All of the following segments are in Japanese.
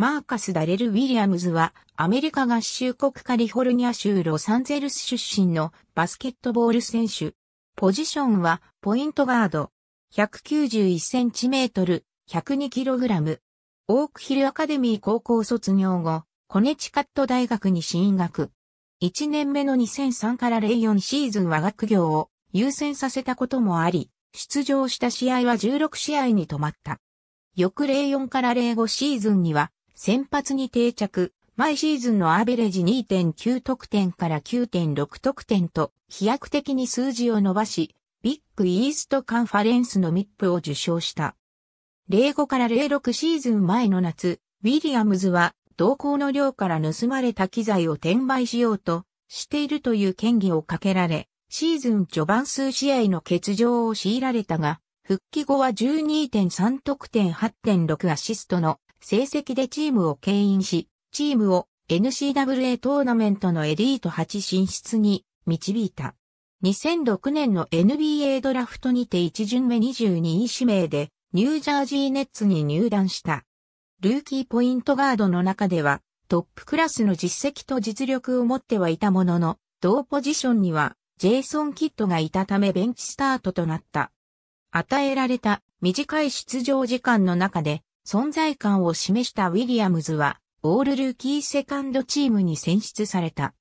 マーカス・ダレル・ウィリアムズは、アメリカ合衆国カリフォルニア州ロサンゼルス出身のバスケットボール選手。ポジションは、ポイントガード。1 9 1トル、1 0 2ラム。オークヒルアカデミー高校卒業後、コネチカット大学に進学。1年目の2003から04シーズンは学業を優先させたこともあり、出場した試合は16試合に止まった。翌04から05シーズンには先発に定着、毎シーズンのアベレージ2.9得点から9.6得点と飛躍的に数字を伸ばし、ビッグイーストカンファレンスのミップを受賞した。05から06シーズン前の夏、ウィリアムズは同行の寮から盗まれた機材を転売しようとしているという嫌疑をかけられ、シーズン序盤数試合の欠場を強いられたが、復帰後は12.3得点8.6アシストの成績でチームを牽引し、チームを n c w a トーナメントのエリート8進出に導いた。2006年の NBA ドラフトにて1巡目22位指名でニュージャージーネッツに入団した。ルーキーポイントガードの中ではトップクラスの実績と実力を持ってはいたものの、同ポジションにはジェイソン・キッドがいたためベンチスタートとなった。与えられた短い出場時間の中で存在感を示したウィリアムズは、オールルーキーセカンドチームに選出された。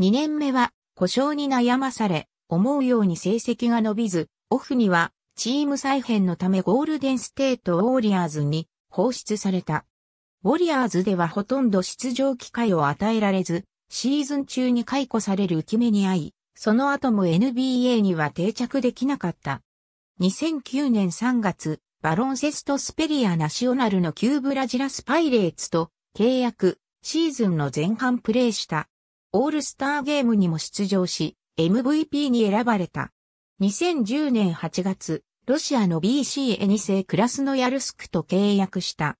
2年目は、故障に悩まされ、思うように成績が伸びず、オフには、チーム再編のためゴールデンステート・ウォーリアーズに放出された。ウォリアーズではほとんど出場機会を与えられず、シーズン中に解雇される浮き目に遭い、その後も NBA には定着できなかった。2009年3月、バロンセストスペリアナショナルの旧ブラジラスパイレーツと契約、シーズンの前半プレーした。オールスターゲームにも出場し、MVP に選ばれた。2010年8月、ロシアの b c ニセイ・クラスノヤルスクと契約した。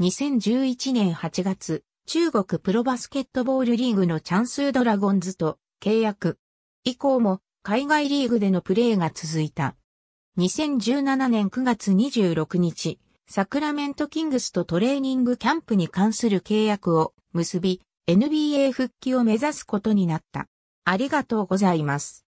2011年8月、中国プロバスケットボールリーグのチャンスドラゴンズと契約。以降も海外リーグでのプレーが続いた。2017年9月26日、サクラメントキングスとトレーニングキャンプに関する契約を結び、NBA 復帰を目指すことになった。ありがとうございます。